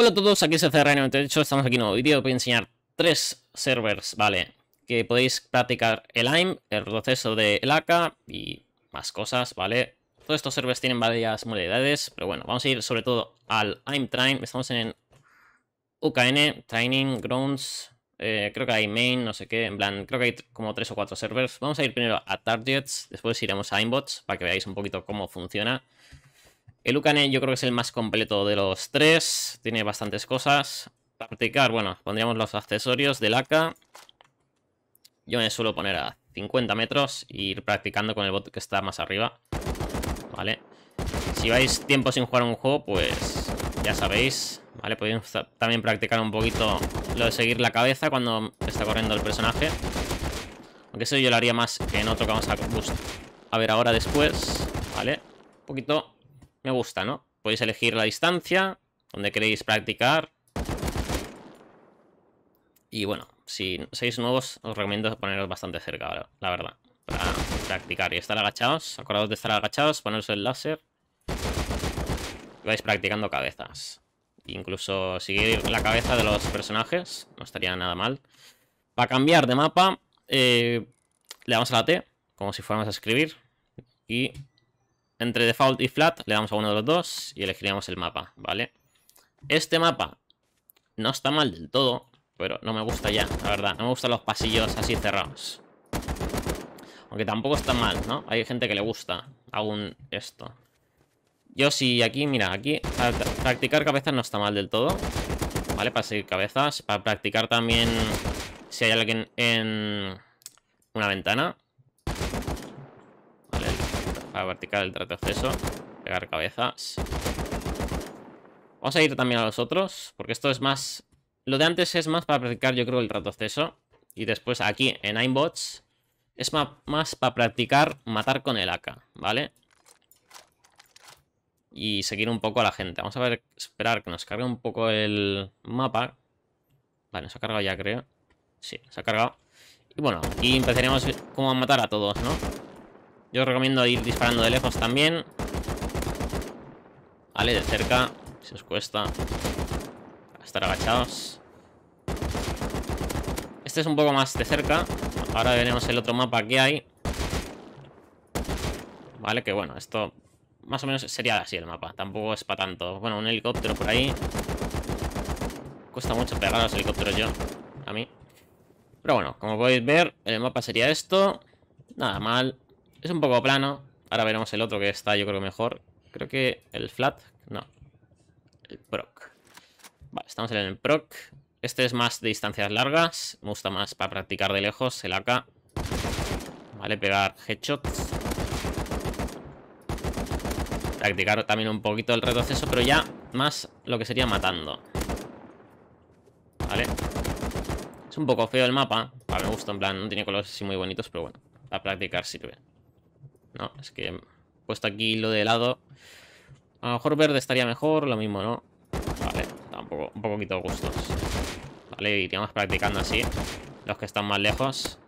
Hola a todos, aquí es el CRN, estamos aquí en un nuevo vídeo, voy a enseñar tres servers, ¿vale? Que podéis practicar el AIM, el proceso de el y más cosas, ¿vale? Todos estos servers tienen varias modalidades, pero bueno, vamos a ir sobre todo al AIM Train, estamos en UKN, Training, Grounds, eh, creo que hay Main, no sé qué, en plan, creo que hay como tres o cuatro servers. Vamos a ir primero a Targets, después iremos a aimbots para que veáis un poquito cómo funciona. El Ucane yo creo que es el más completo de los tres. Tiene bastantes cosas. Practicar, bueno, pondríamos los accesorios del AK. Yo me suelo poner a 50 metros e ir practicando con el bot que está más arriba. Vale. Si vais tiempo sin jugar un juego, pues ya sabéis. Vale, podéis también practicar un poquito lo de seguir la cabeza cuando está corriendo el personaje. Aunque eso yo lo haría más que no tocamos a vamos a, a ver ahora después. Vale. Un poquito me gusta, ¿no? Podéis elegir la distancia, donde queréis practicar. Y bueno, si sois nuevos, os recomiendo poneros bastante cerca, la verdad. Para practicar y estar agachados. Acordaos de estar agachados, poneros el láser. Y vais practicando cabezas. Incluso seguir la cabeza de los personajes. No estaría nada mal. Para cambiar de mapa, eh, le damos a la T, como si fuéramos a escribir. Y entre default y flat, le damos a uno de los dos y elegiríamos el mapa, ¿vale? Este mapa no está mal del todo, pero no me gusta ya, la verdad. No me gustan los pasillos así cerrados. Aunque tampoco está mal, ¿no? Hay gente que le gusta aún esto. Yo sí, aquí, mira, aquí practicar cabezas no está mal del todo. ¿Vale? Para seguir cabezas. Para practicar también si hay alguien en una ventana a vertical el retroceso. Pegar cabezas. Vamos a ir también a los otros, porque esto es más... Lo de antes es más para practicar, yo creo, el retroceso. Y después aquí, en Aimbots, es más, para practicar matar con el AK, ¿vale? Y seguir un poco a la gente. Vamos a ver, esperar que nos cargue un poco el mapa. Vale, se ha cargado ya, creo. Sí, se ha cargado. Y bueno, y empezaremos como a matar a todos, ¿no? Yo os recomiendo ir disparando de lejos también. Vale, de cerca. Si os cuesta estar agachados. Este es un poco más de cerca. Ahora veremos el otro mapa que hay. Vale, que bueno, esto más o menos sería así el mapa. Tampoco es para tanto. Bueno, un helicóptero por ahí. Cuesta mucho pegar a los helicópteros yo. A mí. Pero bueno, como podéis ver, el mapa sería esto. Nada mal. Es un poco plano. Ahora veremos el otro que está yo creo mejor. Creo que el flat. No. El proc. Vale, estamos en el proc. Este es más de distancias largas. Me gusta más para practicar de lejos. El AK. Vale, pegar headshots. Practicar también un poquito el retroceso, pero ya más lo que sería matando. Vale. Es un poco feo el mapa. mí me gusta, en plan, no tiene colores así muy bonitos, pero bueno. Para practicar sirve. No, es que he puesto aquí lo de lado. A lo mejor verde estaría mejor, lo mismo, ¿no? Vale, tampoco, un poquito gustos. Vale, iríamos practicando así. Los que están más lejos.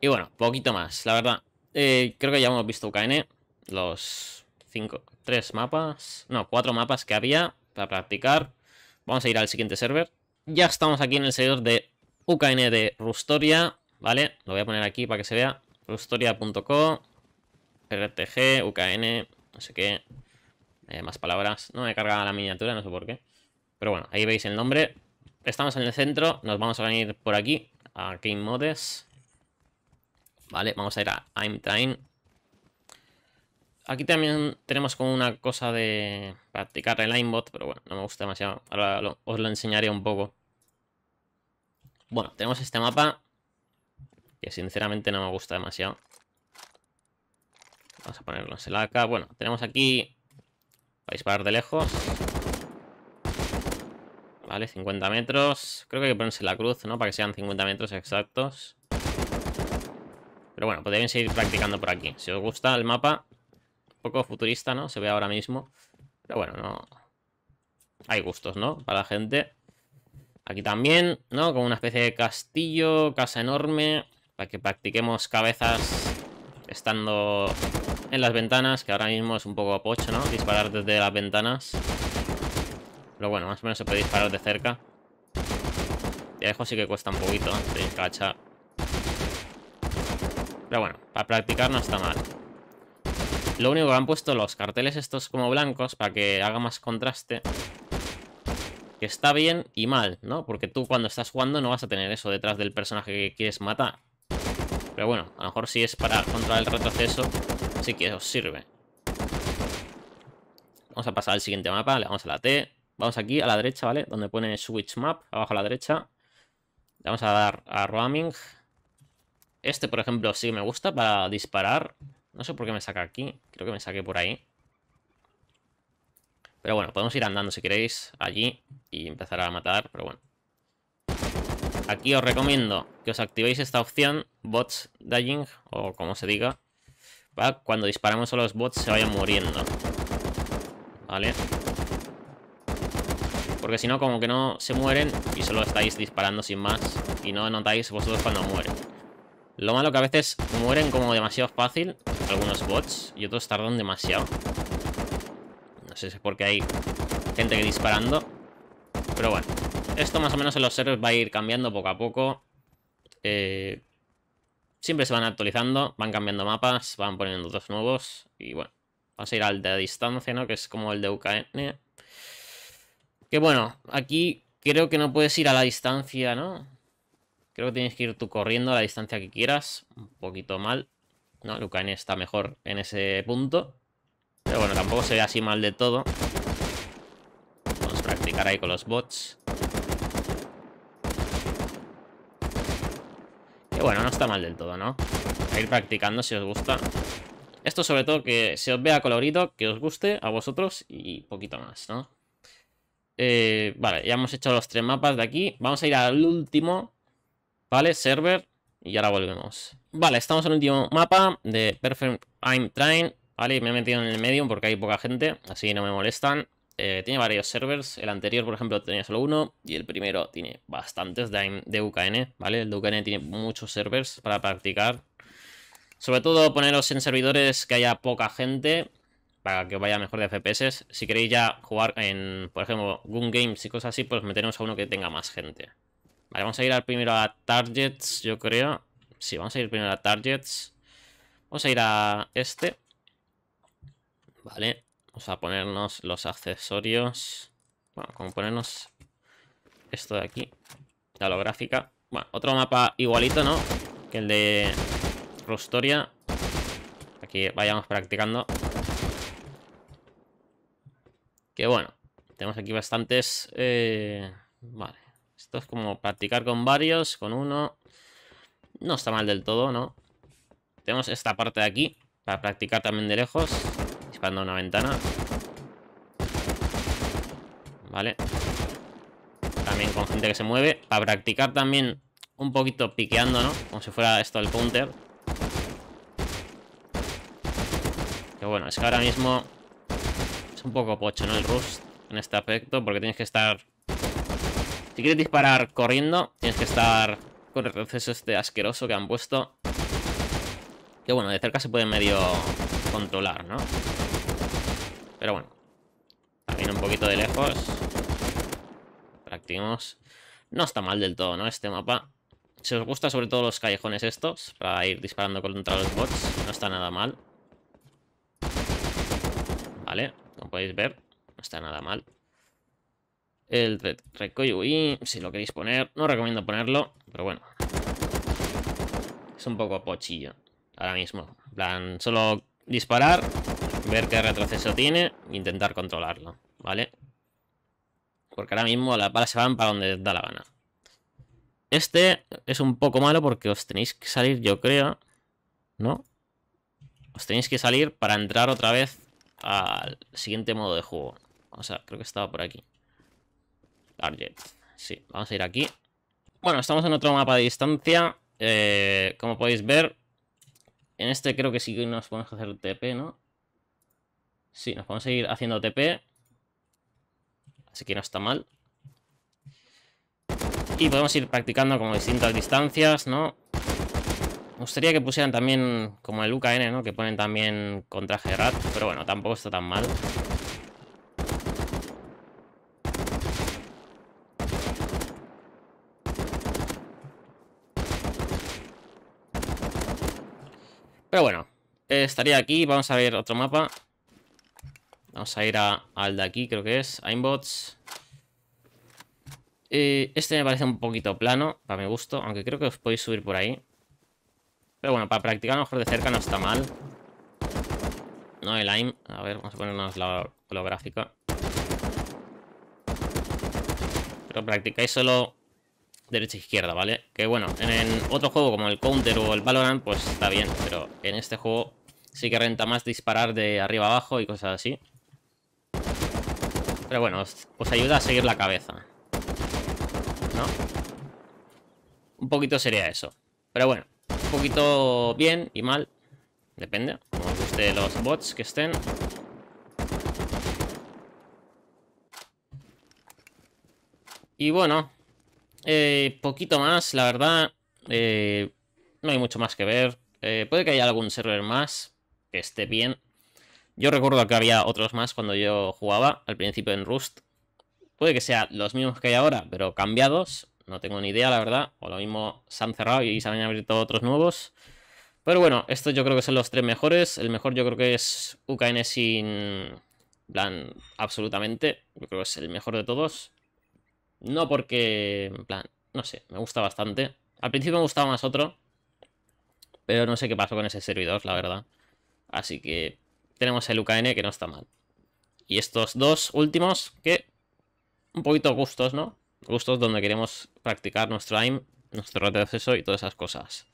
Y bueno, poquito más, la verdad. Eh, creo que ya hemos visto UKN. Los cinco, tres mapas. No, cuatro mapas que había para practicar. Vamos a ir al siguiente server. Ya estamos aquí en el servidor de UKN de Rustoria. ¿vale? Lo voy a poner aquí para que se vea. Rustoria.co RTG, UKN, no sé qué. Eh, más palabras. No me carga la miniatura, no sé por qué. Pero bueno, ahí veis el nombre. Estamos en el centro, nos vamos a venir por aquí, a Game Modes. Vale, vamos a ir a I'm Time. Aquí también tenemos como una cosa de practicar el aimbot, pero bueno, no me gusta demasiado. Ahora os lo enseñaré un poco. Bueno, tenemos este mapa que sinceramente no me gusta demasiado. Vamos a ponernos el acá Bueno, tenemos aquí... Para disparar de lejos. Vale, 50 metros. Creo que hay que ponerse la cruz, ¿no? Para que sean 50 metros exactos. Pero bueno, podrían seguir practicando por aquí. Si os gusta el mapa, un poco futurista, ¿no? Se ve ahora mismo. Pero bueno, no... Hay gustos, ¿no? Para la gente. Aquí también, ¿no? Como una especie de castillo, casa enorme. Para que practiquemos cabezas estando en las ventanas, que ahora mismo es un poco pocho, ¿no? Disparar desde las ventanas. Pero bueno, más o menos se puede disparar de cerca. Y lejos sí que cuesta un poquito de ¿eh? Pero bueno, para practicar no está mal. Lo único que han puesto los carteles estos como blancos para que haga más contraste. Que está bien y mal, ¿no? Porque tú cuando estás jugando no vas a tener eso detrás del personaje que quieres matar. Pero bueno, a lo mejor si es para controlar el retroceso, sí que os sirve. Vamos a pasar al siguiente mapa, le damos a la T. Vamos aquí a la derecha, ¿vale? Donde pone Switch Map, abajo a la derecha. Le vamos a dar a Roaming. Este, por ejemplo, sí me gusta para disparar. No sé por qué me saca aquí. Creo que me saqué por ahí. Pero bueno, podemos ir andando si queréis allí y empezar a matar, pero bueno. Aquí os recomiendo que os activéis esta opción, bots dying, o como se diga, para cuando disparamos a los bots se vayan muriendo. ¿Vale? Porque si no, como que no se mueren y solo estáis disparando sin más y no notáis vosotros cuando mueren. Lo malo que a veces mueren como demasiado fácil, algunos bots, y otros tardan demasiado. No sé si es porque hay gente que disparando, pero bueno. Esto más o menos en los servers va a ir cambiando poco a poco. Eh, siempre se van actualizando, van cambiando mapas, van poniendo dos nuevos. Y bueno, vamos a ir al de distancia, ¿no? Que es como el de UKN. Que bueno, aquí creo que no puedes ir a la distancia, ¿no? Creo que tienes que ir tú corriendo a la distancia que quieras. Un poquito mal. No, el UKN está mejor en ese punto. Pero bueno, tampoco se ve así mal de todo. Vamos a practicar ahí con los bots. Eh, bueno, no está mal del todo, ¿no? A ir practicando si os gusta. Esto sobre todo que se os vea colorito que os guste a vosotros y poquito más, ¿no? Eh, vale, ya hemos hecho los tres mapas de aquí. Vamos a ir al último, ¿vale? Server. Y ahora volvemos. Vale, estamos en el último mapa de Perfect I'm Train. Vale, me he metido en el medium porque hay poca gente, así no me molestan. Eh, tiene varios servers. El anterior, por ejemplo, tenía solo uno. Y el primero tiene bastantes de, de UKN, ¿vale? El de UKN tiene muchos servers para practicar. Sobre todo poneros en servidores que haya poca gente para que vaya mejor de FPS. Si queréis ya jugar en, por ejemplo, Gun Games y cosas así, pues meteremos a uno que tenga más gente. Vale, vamos a ir al primero a Targets, yo creo. Sí, vamos a ir primero a Targets. Vamos a ir a este. Vale a ponernos los accesorios. Bueno, como ponernos esto de aquí. La gráfica Bueno, otro mapa igualito, ¿no? Que el de Rustoria. Aquí vayamos practicando. Que bueno, tenemos aquí bastantes... Eh, vale. Esto es como practicar con varios, con uno. No está mal del todo, ¿no? Tenemos esta parte de aquí para practicar también de lejos buscando una ventana. Vale. También con gente que se mueve. Para practicar también un poquito piqueando, ¿no? Como si fuera esto el counter. Que bueno, es que ahora mismo es un poco pocho, ¿no? El Rust en este aspecto, porque tienes que estar... Si quieres disparar corriendo, tienes que estar con el proceso este asqueroso que han puesto. Que bueno, de cerca se puede medio controlar, ¿no? Pero bueno. También un poquito de lejos. Practicamos. No está mal del todo, ¿no? Este mapa. Si os gusta sobre todo los callejones estos, para ir disparando contra los bots, no está nada mal. Vale, como podéis ver, no está nada mal. El Red y si lo queréis poner, no recomiendo ponerlo, pero bueno. Es un poco pochillo, ahora mismo. En plan, solo disparar, ver qué retroceso tiene intentar controlarlo, ¿vale? Porque ahora mismo las balas se van para donde da la gana. Este es un poco malo porque os tenéis que salir, yo creo, ¿no? Os tenéis que salir para entrar otra vez al siguiente modo de juego. O sea, creo que estaba por aquí. Target. Sí, vamos a ir aquí. Bueno, estamos en otro mapa de distancia. Eh, como podéis ver, en este creo que sí nos podemos hacer TP, ¿no? Sí, nos podemos seguir haciendo TP. Así que no está mal. Y podemos ir practicando como distintas distancias, ¿no? Me gustaría que pusieran también como el UKN, ¿no? Que ponen también contra Gerard. pero bueno, tampoco está tan mal. Pero bueno, estaría aquí. Vamos a ver otro mapa. Vamos a ir al de aquí, creo que es. Aimbots. Eh, este me parece un poquito plano, para mi gusto. Aunque creo que os podéis subir por ahí. Pero bueno, para practicar a lo mejor de cerca no está mal. No, el aim. A ver, vamos a ponernos la holográfica. Pero practicáis solo derecha-izquierda, e ¿vale? Que bueno, en otro juego como el Counter o el Valorant, pues está bien, pero en este juego sí que renta más disparar de arriba abajo y cosas así. Pero bueno, os, ayuda a seguir la cabeza. ¿No? Un poquito sería eso. Pero bueno, un poquito bien y mal. Depende, como os guste los bots que estén. Y bueno, eh, poquito más, la verdad. Eh, no hay mucho más que ver. Eh, puede que haya algún server más que esté bien. Yo recuerdo que había otros más cuando yo jugaba al principio en Rust. Puede que sean los mismos que hay ahora, pero cambiados. No tengo ni idea, la verdad. O lo mismo se han cerrado y se han abierto otros nuevos. Pero bueno, estos yo creo que son los tres mejores. El mejor yo creo que es UKN sin plan absolutamente. Yo creo que es el mejor de todos. No porque, en plan, no sé, me gusta bastante. Al principio me gustaba más otro, pero no sé qué pasó con ese servidor, la verdad. Así que tenemos el UKN que no está mal. Y estos dos últimos que un poquito gustos, ¿no? Gustos donde queremos practicar nuestro aim, nuestro rato de acceso y todas esas cosas.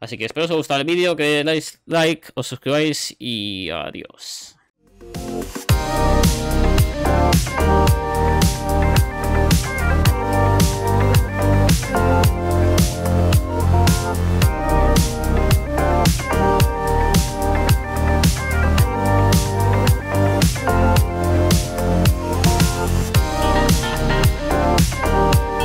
Así que espero os haya gustado el vídeo, que deis like, os suscribáis y adiós.